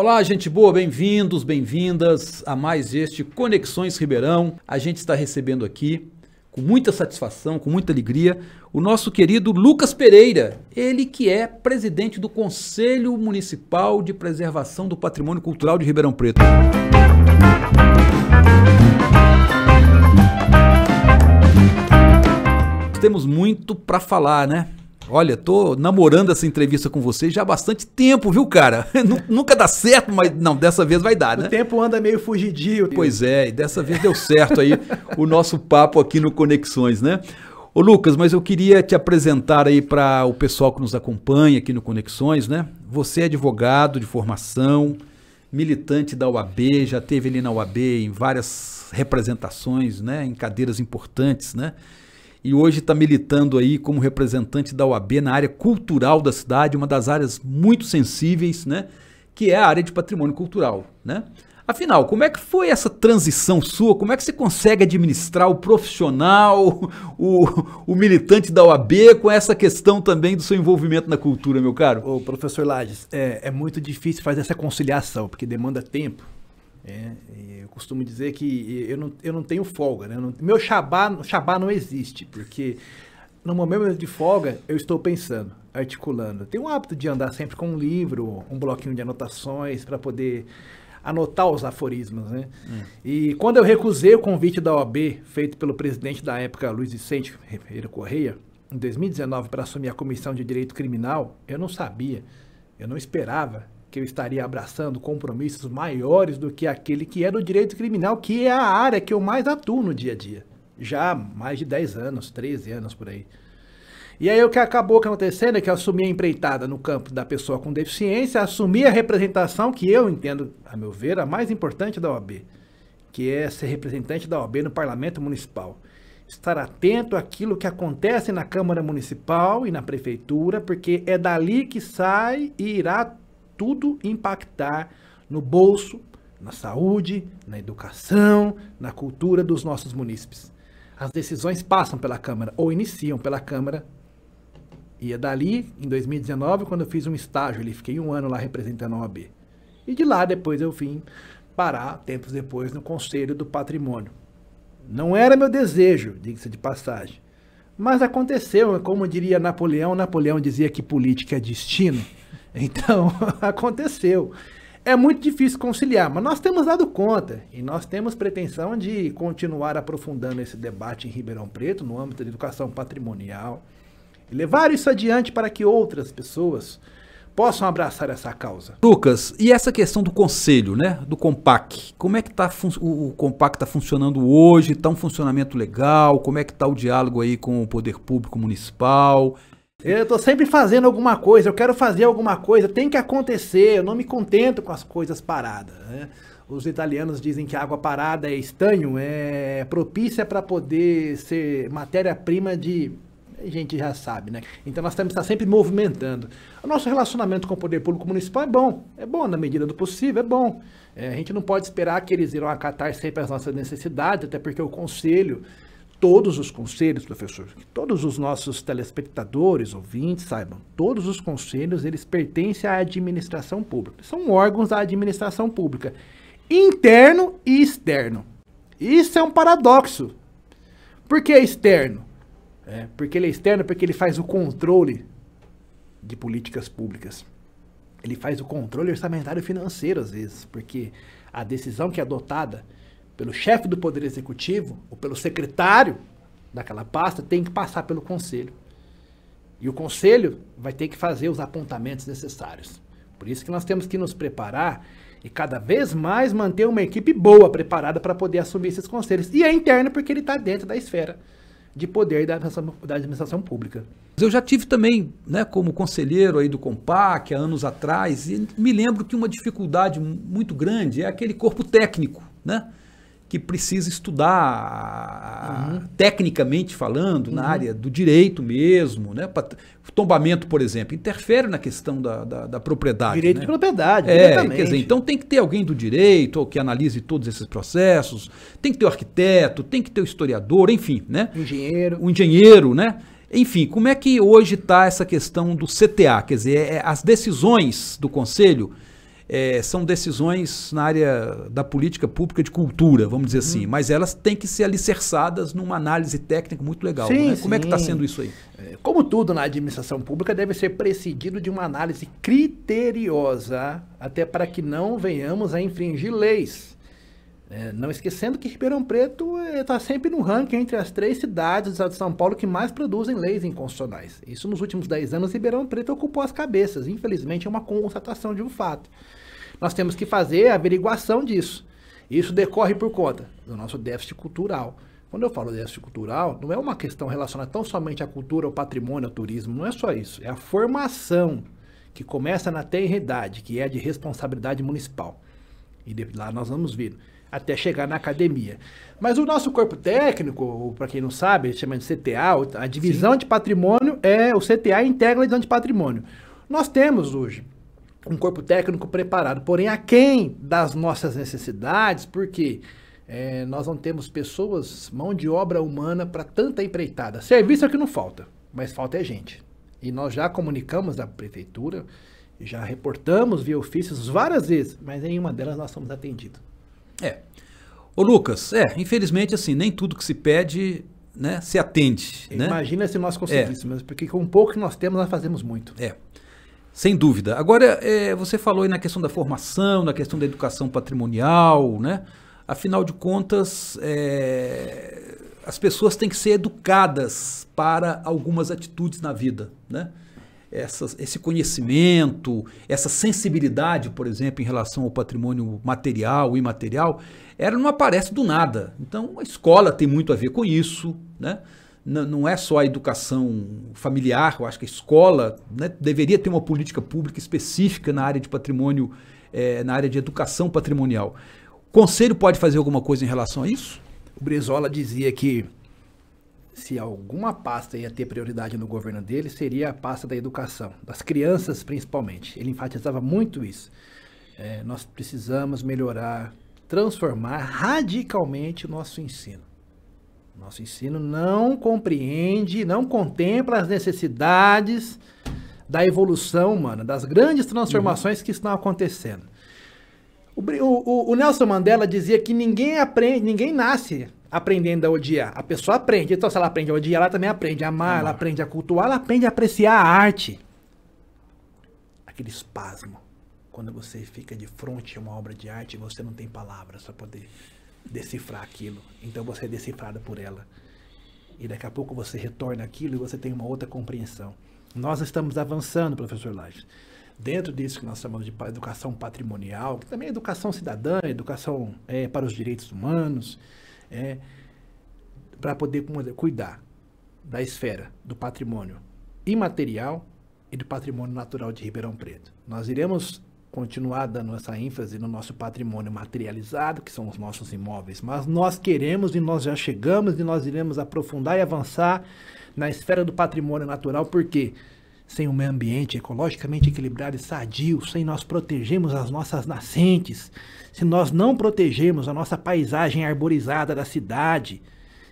Olá, gente boa, bem-vindos, bem-vindas a mais este Conexões Ribeirão. A gente está recebendo aqui, com muita satisfação, com muita alegria, o nosso querido Lucas Pereira, ele que é presidente do Conselho Municipal de Preservação do Patrimônio Cultural de Ribeirão Preto. Temos muito para falar, né? Olha, tô namorando essa entrevista com você já há bastante tempo, viu, cara? Nunca dá certo, mas não, dessa vez vai dar, né? O tempo anda meio fugidio. Pois é, e dessa vez deu certo aí o nosso papo aqui no Conexões, né? Ô Lucas, mas eu queria te apresentar aí para o pessoal que nos acompanha aqui no Conexões, né? Você é advogado de formação, militante da UAB, já teve ali na UAB em várias representações, né? Em cadeiras importantes, né? e hoje está militando aí como representante da UAB na área cultural da cidade, uma das áreas muito sensíveis, né? Que é a área de patrimônio cultural, né? Afinal, como é que foi essa transição sua? Como é que você consegue administrar o profissional, o, o militante da OAB com essa questão também do seu envolvimento na cultura, meu caro? Ô, professor Lages, é, é muito difícil fazer essa conciliação, porque demanda tempo, é, eu costumo dizer que eu não, eu não tenho folga, né? Não, meu chabá não existe, porque no momento de folga eu estou pensando, articulando. Tenho o hábito de andar sempre com um livro, um bloquinho de anotações para poder anotar os aforismos, né? Hum. E quando eu recusei o convite da OAB feito pelo presidente da época, Luiz Vicente Ferreira Correia, em 2019 para assumir a Comissão de Direito Criminal, eu não sabia, eu não esperava que eu estaria abraçando compromissos maiores do que aquele que é do direito criminal, que é a área que eu mais atuo no dia a dia. Já há mais de 10 anos, 13 anos por aí. E aí o que acabou acontecendo é que eu assumi a empreitada no campo da pessoa com deficiência, assumi a representação que eu entendo, a meu ver, a mais importante da OAB, que é ser representante da OAB no parlamento municipal. Estar atento àquilo que acontece na Câmara Municipal e na Prefeitura, porque é dali que sai e irá tudo impactar no bolso, na saúde, na educação, na cultura dos nossos munícipes. As decisões passam pela Câmara ou iniciam pela Câmara. E é dali, em 2019, quando eu fiz um estágio ele fiquei um ano lá representando a OAB. E de lá depois eu vim parar, tempos depois, no Conselho do Patrimônio. Não era meu desejo, diga-se de passagem. Mas aconteceu, como diria Napoleão, Napoleão dizia que política é destino. Então, aconteceu. É muito difícil conciliar, mas nós temos dado conta e nós temos pretensão de continuar aprofundando esse debate em Ribeirão Preto no âmbito da educação patrimonial e levar isso adiante para que outras pessoas possam abraçar essa causa. Lucas, e essa questão do conselho, né, do Compac, como é que tá o, o Compac está funcionando hoje? Está um funcionamento legal? Como é que está o diálogo aí com o poder público municipal? Eu tô sempre fazendo alguma coisa, eu quero fazer alguma coisa, tem que acontecer, eu não me contento com as coisas paradas. Né? Os italianos dizem que água parada é estanho, é propícia para poder ser matéria-prima de. A gente já sabe, né? Então nós temos que estar tá sempre movimentando. O nosso relacionamento com o poder público municipal é bom, é bom na medida do possível, é bom. É, a gente não pode esperar que eles irão acatar sempre as nossas necessidades, até porque o conselho todos os conselhos, professor, que todos os nossos telespectadores, ouvintes saibam, todos os conselhos, eles pertencem à administração pública. São órgãos da administração pública, interno e externo. Isso é um paradoxo. Por que externo? É, porque ele é externo porque ele faz o controle de políticas públicas. Ele faz o controle orçamentário financeiro às vezes, porque a decisão que é adotada pelo chefe do Poder Executivo ou pelo secretário daquela pasta tem que passar pelo Conselho. E o Conselho vai ter que fazer os apontamentos necessários. Por isso que nós temos que nos preparar e cada vez mais manter uma equipe boa preparada para poder assumir esses conselhos. E é interno porque ele está dentro da esfera de poder da administração, da administração, pública. Eu já tive também, né, como conselheiro aí do Compac, há anos atrás, e me lembro que uma dificuldade muito grande é aquele corpo técnico, né? que precisa estudar uhum. tecnicamente falando, uhum. na área do direito mesmo, né? Tombamento, por exemplo, interfere na questão da, da, da propriedade. Direito né? de propriedade, é, quer dizer, então tem que ter alguém do direito ou que analise todos esses processos, tem que ter o arquiteto, tem que ter o historiador, enfim, né? Engenheiro. Um engenheiro, né? Enfim, como é que hoje está essa questão do CTA? Quer dizer, é, é, as decisões do Conselho é, são decisões na área da política pública de cultura, vamos dizer assim, hum. mas elas têm que ser alicerçadas numa análise técnica muito legal. Sim, né? Como sim. é que está sendo isso aí? É, como tudo na administração pública, deve ser precedido de uma análise criteriosa, até para que não venhamos a infringir leis. É, não esquecendo que Ribeirão Preto está é, tá sempre no ranking entre as três cidades do estado de São Paulo que mais produzem leis inconstitucionais. Isso nos últimos dez anos, Ribeirão Preto ocupou as cabeças. Infelizmente, é uma constatação de um fato nós temos que fazer a averiguação disso. Isso decorre por conta do nosso déficit cultural. Quando eu falo déficit cultural, não é uma questão relacionada tão somente à cultura, ao patrimônio, ao turismo, não é só isso. É a formação que começa na tenridade, que é de responsabilidade municipal. E de lá nós vamos vir até chegar na academia. Mas o nosso corpo técnico, para quem não sabe, chama de CTA, a divisão Sim. de patrimônio é o CTA integra a divisão de patrimônio. Nós temos hoje um corpo técnico preparado, porém aquém das nossas necessidades, porque é, nós não temos pessoas, mão de obra humana para tanta empreitada. Serviço é o que não falta, mas falta é gente. E nós já comunicamos da prefeitura, já reportamos via ofícios várias vezes, mas nenhuma delas nós somos atendidos. É. Ô Lucas, é, infelizmente assim, nem tudo que se pede né, se atende. Né? Imagina né? se nós é. conseguíssemos, é. porque com pouco que nós temos, nós fazemos muito. É. Sem dúvida. Agora, é, você falou aí na questão da formação, na questão da educação patrimonial, né? Afinal de contas, é, as pessoas têm que ser educadas para algumas atitudes na vida, né? Essas, esse conhecimento, essa sensibilidade, por exemplo, em relação ao patrimônio material e imaterial, ela não aparece do nada. Então, a escola tem muito a ver com isso, né? não é só a educação familiar, eu acho que a escola né, deveria ter uma política pública específica na área de patrimônio, é, na área de educação patrimonial. O conselho pode fazer alguma coisa em relação a isso? O Brizola dizia que se alguma pasta ia ter prioridade no governo dele, seria a pasta da educação, das crianças principalmente. Ele enfatizava muito isso. É, nós precisamos melhorar, transformar radicalmente o nosso ensino. Nosso ensino não compreende, não contempla as necessidades da evolução humana, das grandes transformações uhum. que estão acontecendo. O, o, o, Nelson Mandela dizia que ninguém aprende, ninguém nasce aprendendo a odiar. A pessoa aprende. Então, se ela aprende a odiar, ela também aprende a amar, amar. ela aprende a cultuar, ela aprende a apreciar a arte. Aquele espasmo. Quando você fica de frente a uma obra de arte, você não tem palavras para poder decifrar aquilo. Então você é decifrado por ela. E daqui a pouco você retorna aquilo e você tem uma outra compreensão. Nós estamos avançando, professor Lages. Dentro disso que nós chamamos de educação patrimonial, que também é educação cidadã, educação é, para os direitos humanos, é, para poder cuidar da esfera do patrimônio imaterial e do patrimônio natural de Ribeirão Preto. Nós iremos continuar dando essa ênfase no nosso patrimônio materializado, que são os nossos imóveis, mas nós queremos e nós já chegamos e nós iremos aprofundar e avançar na esfera do patrimônio natural, porque sem um meio ambiente ecologicamente equilibrado e sadio, sem nós protegermos as nossas nascentes, se nós não protegemos a nossa paisagem arborizada da cidade,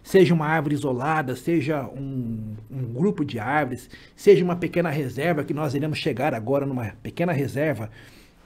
seja uma árvore isolada, seja um, um, grupo de árvores, seja uma pequena reserva, que nós iremos chegar agora numa pequena reserva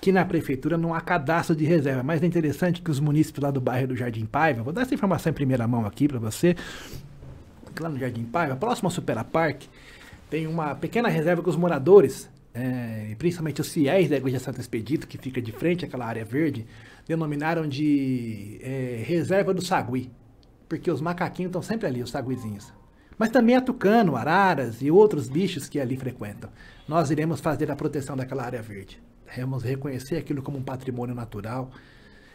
que na prefeitura não há cadastro de reserva. Mas é interessante que os munícipes lá do bairro do Jardim Paiva, vou dar essa informação em primeira mão aqui para você, lá no Jardim Paiva, próximo ao Supera tem uma pequena reserva que os moradores, é, principalmente os fiéis da Igreja Santo Expedito, que fica de frente àquela área verde, denominaram de é, reserva do sagui, porque os macaquinhos estão sempre ali, os saguizinhos mas também a tucano, araras e outros bichos que ali frequentam. Nós iremos fazer a proteção daquela área verde. Vamos reconhecer aquilo como um patrimônio natural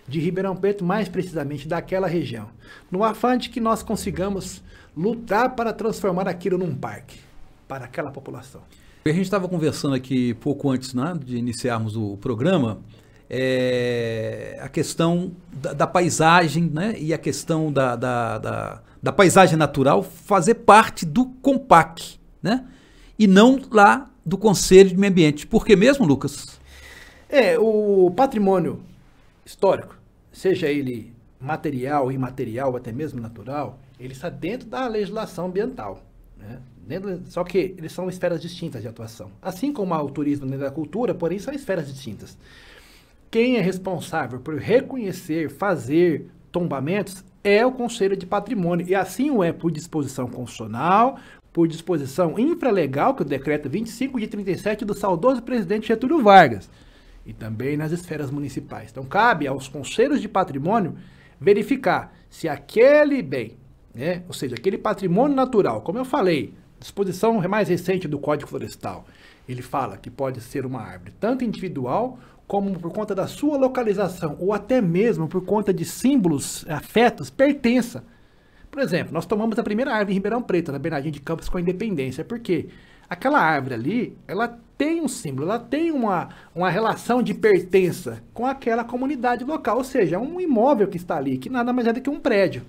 de Ribeirão Preto, mais precisamente daquela região, no afã de que nós consigamos lutar para transformar aquilo num parque para aquela população. A gente estava conversando aqui pouco antes né, de iniciarmos o programa, é, a questão da, da, paisagem né, e a questão da, da, da, da paisagem natural fazer parte do COMPAC, né? E não lá do Conselho de Meio Ambiente. Porque mesmo, Lucas, é, o patrimônio histórico, seja ele material, imaterial, até mesmo natural, ele está dentro da legislação ambiental. Né? Dentro, só que eles são esferas distintas de atuação. Assim como o turismo dentro da cultura, porém, são esferas distintas. Quem é responsável por reconhecer, fazer tombamentos é o Conselho de Patrimônio. E assim o é por disposição constitucional, por disposição infralegal, que é o decreto 25 de 37 do saudoso presidente Getúlio Vargas e também nas esferas municipais. Então, cabe aos conselhos de patrimônio verificar se aquele bem, né, ou seja, aquele patrimônio natural, como eu falei, disposição mais recente do Código Florestal, ele fala que pode ser uma árvore tanto individual como por conta da sua localização, ou até mesmo por conta de símbolos, afetos, pertença. Por exemplo, nós tomamos a primeira árvore em Ribeirão Preto, na Bernardinha de Campos, com a independência. Por quê? aquela árvore ali, ela tem um símbolo, ela tem uma, uma relação de pertença com aquela comunidade local, ou seja, é um imóvel que está ali, que nada mais é do que um prédio.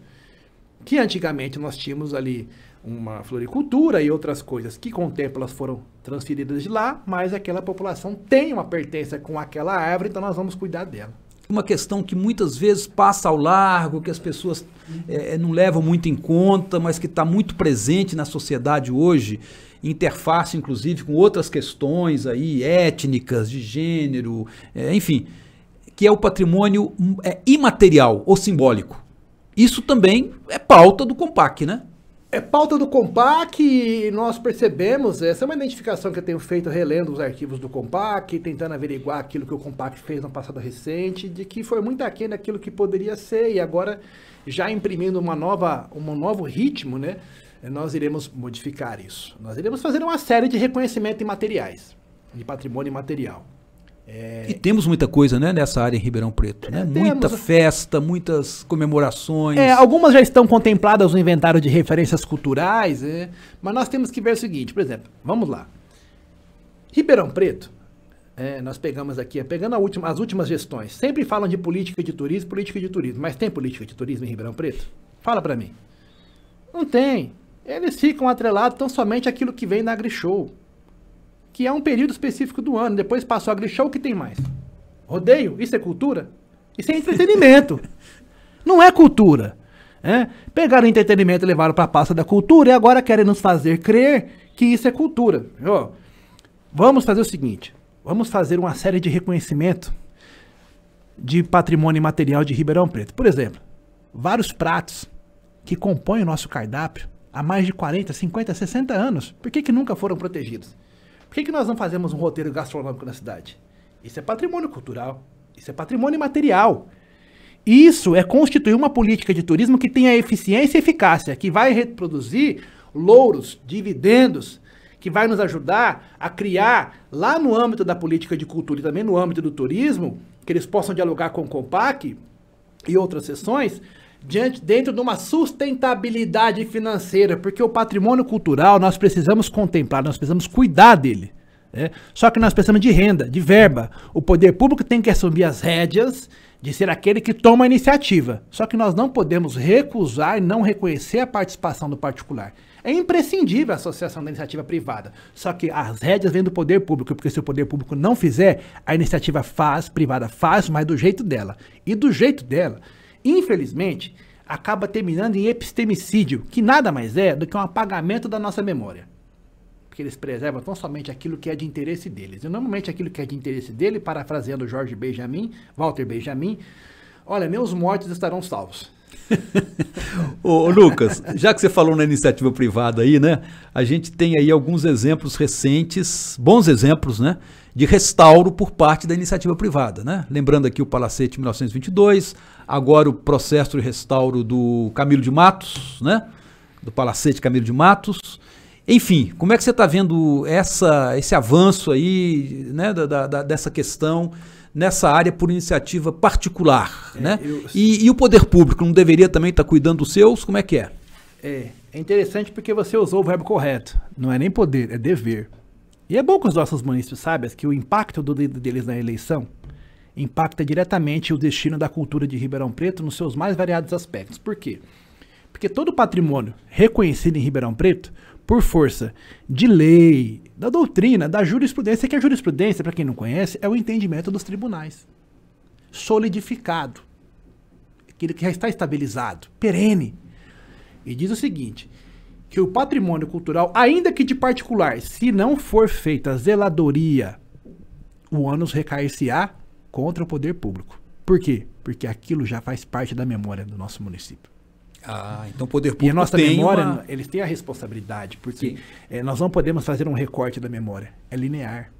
Que antigamente nós tínhamos ali uma floricultura e outras coisas que com o tempo elas foram transferidas de lá, mas aquela população tem uma pertença com aquela árvore, então nós vamos cuidar dela uma questão que muitas vezes passa ao largo, que as pessoas é, não levam muito em conta, mas que está muito presente na sociedade hoje, interface, inclusive, com outras questões aí, étnicas, de gênero, é, enfim, que é o patrimônio hum, é, imaterial ou simbólico. Isso também é pauta do COMPAC, né? É pauta do COMPAC e nós percebemos, essa é uma identificação que eu tenho feito relendo os arquivos do COMPAC, tentando averiguar aquilo que o COMPAC fez no passado recente, de que foi muito aquém daquilo que poderia ser e agora já imprimindo uma nova, um novo ritmo, né? nós iremos modificar isso. Nós iremos fazer uma série de reconhecimento em materiais, de patrimônio material. É... E temos muita coisa né, nessa área em Ribeirão Preto. Né? É, Muita temos... festa, muitas comemorações. É, algumas já estão contempladas no inventário de referências culturais, é, mas nós temos que ver o seguinte, por exemplo, vamos lá. Ribeirão Preto, é, nós pegamos aqui, é, pegando última, as últimas gestões, sempre falam de política de turismo, política de turismo, mas tem política de turismo em Ribeirão Preto? Fala para mim. Não tem eles ficam atrelados tão somente àquilo que vem na AgriShow, que é um período específico do ano. Depois passou a AgriShow, o que tem mais? Rodeio? Isso é cultura? Isso é entretenimento. Não é cultura. É? Pegaram o entretenimento e levaram para a pasta da cultura e agora querem nos fazer crer que isso é cultura. vamos fazer o seguinte: vamos fazer uma série de reconhecimento de patrimônio material de Ribeirão Preto. Por exemplo, vários pratos que compõem o nosso cardápio há mais de 40, 50, 60 anos. Por que, que nunca foram protegidos? Por que, que nós não fazemos um roteiro gastronômico na cidade? Isso é patrimônio cultural, isso é patrimônio material. Isso é constituir uma política de turismo que tenha eficiência e eficácia, que vai reproduzir louros, dividendos, que vai nos ajudar a criar, lá no âmbito da política de cultura e também no âmbito do turismo, que eles possam dialogar com o COMPAC e outras sessões, diante dentro de uma sustentabilidade financeira, porque o patrimônio cultural nós precisamos contemplar, nós precisamos cuidar dele. Né? Só que nós precisamos de renda, de verba. O poder público tem que assumir as rédeas de ser aquele que toma a iniciativa. Só que nós não podemos recusar e não reconhecer a participação do particular. É imprescindível a associação da iniciativa privada. Só que as rédeas vêm do poder público, porque se o poder público não fizer, a iniciativa faz, privada faz, mas do jeito dela. E do jeito dela, infelizmente, acaba terminando em epistemicídio, que nada mais é do que um apagamento da nossa memória. Porque eles preservam tão somente aquilo que é de interesse deles. E normalmente aquilo que é de interesse dele, parafraseando Jorge Benjamin, Walter Benjamin, olha, meus mortos estarão salvos. Ô, Lucas, já que você falou na iniciativa privada aí, né? A gente tem aí alguns exemplos recentes, bons exemplos, né? De restauro por parte da iniciativa privada, né? Lembrando aqui o Palacete 1922, agora o processo de restauro do Camilo de Matos, né? Do Palacete Camilo de Matos. Enfim, como é que você está vendo essa, esse avanço aí, né? Da, da, dessa questão nessa área por iniciativa particular, é, né? Eu... E, e, o poder público não deveria também estar tá cuidando dos seus? Como é que é? É, é interessante porque você usou o verbo correto. Não é nem poder, é dever. E é bom que os nossos municípios saibam que o impacto do deles na eleição impacta diretamente o destino da cultura de Ribeirão Preto nos seus mais variados aspectos. Por quê? Porque todo o patrimônio reconhecido em Ribeirão Preto por força de lei, da doutrina, da jurisprudência, que a jurisprudência, para quem não conhece, é o entendimento dos tribunais. Solidificado. Aquilo que já está estabilizado, perene. E diz o seguinte: que o patrimônio cultural, ainda que de particular, se não for feita zeladoria, o ânus recair-se-á contra o poder público. Por quê? Porque aquilo já faz parte da memória do nosso município. Ah, então o poder público. E a nossa memória, uma... eles têm a responsabilidade, porque é, nós não podemos fazer um recorte da memória. É linear.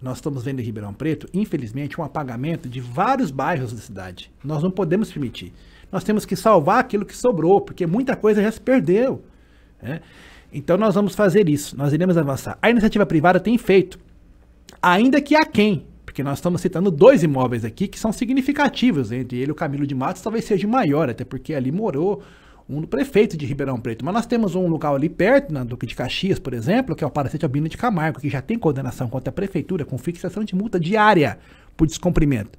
Nós estamos vendo em Ribeirão Preto, infelizmente, um apagamento de vários bairros da cidade. Nós não podemos permitir. Nós temos que salvar aquilo que sobrou, porque muita coisa já se perdeu. Né? Então nós vamos fazer isso, nós iremos avançar. A iniciativa privada tem feito, ainda que a quem porque nós estamos citando dois imóveis aqui que são significativos. Entre ele o Camilo de Matos talvez seja maior, até porque ali morou um prefeito de Ribeirão Preto. Mas nós temos um local ali perto, na Duque de Caxias, por exemplo, que é o Paracete Albino de Camargo, que já tem coordenação contra a prefeitura com fixação de multa diária por descumprimento.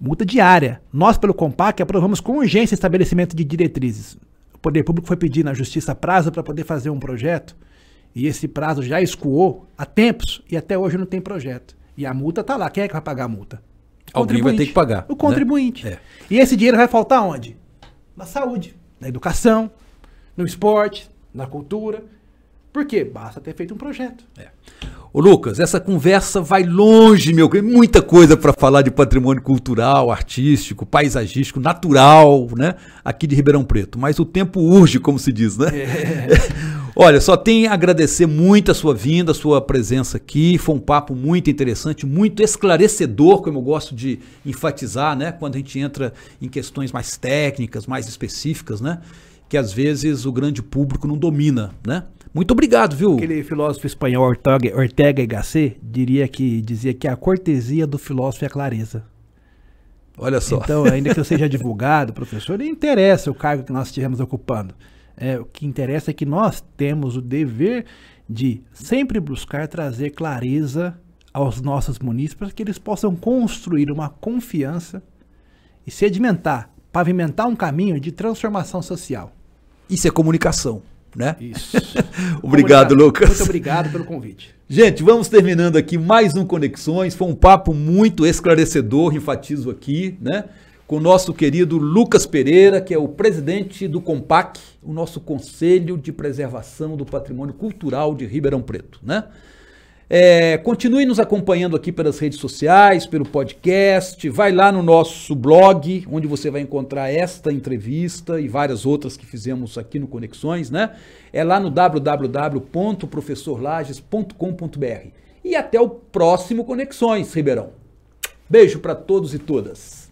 Multa diária. Nós, pelo COMPAC, aprovamos com urgência estabelecimento de diretrizes. O Poder Público foi pedir na Justiça prazo para poder fazer um projeto, e esse prazo já escoou há tempos, e até hoje não tem projeto. E a multa tá lá. Quem é que vai pagar a multa? O Alguém vai ter que pagar. O contribuinte. Né? É. E esse dinheiro vai faltar onde? Na saúde, na educação, no esporte, na cultura. Por quê? Basta ter feito um projeto. É. Ô Lucas, essa conversa vai longe, meu. Tem muita coisa para falar de patrimônio cultural, artístico, paisagístico, natural, né? Aqui de Ribeirão Preto. Mas o tempo urge, como se diz, né? É. Olha, só tem a agradecer muito a sua vinda, a sua presença aqui. Foi um papo muito interessante, muito esclarecedor, como eu gosto de enfatizar, né? Quando a gente entra em questões mais técnicas, mais específicas, né? Que às vezes o grande público não domina, né? Muito obrigado, viu? Aquele filósofo espanhol Ortega, Ortega y Gasset diria que dizia que a cortesia do filósofo é a clareza. Olha só. Então, ainda que eu seja advogado, professor, não interessa o cargo que nós estivemos ocupando. É, o que interessa é que nós temos o dever de sempre buscar trazer clareza aos nossos munícipes para que eles possam construir uma confiança e sedimentar, pavimentar um caminho de transformação social. Isso é comunicação, né? Isso. obrigado, Lucas. Muito obrigado pelo convite. Gente, vamos terminando aqui mais um Conexões. Foi um papo muito esclarecedor, enfatizo aqui, né? com o nosso querido Lucas Pereira, que é o presidente do COMPAC, o nosso Conselho de Preservação do Patrimônio Cultural de Ribeirão Preto, né? É, continue nos acompanhando aqui pelas redes sociais, pelo podcast. Vai lá no nosso blog, onde você vai encontrar esta entrevista e várias outras que fizemos aqui no Conexões, né? É lá no www.professorlages.com.br. E até o próximo Conexões, Ribeirão. Beijo para todos e todas.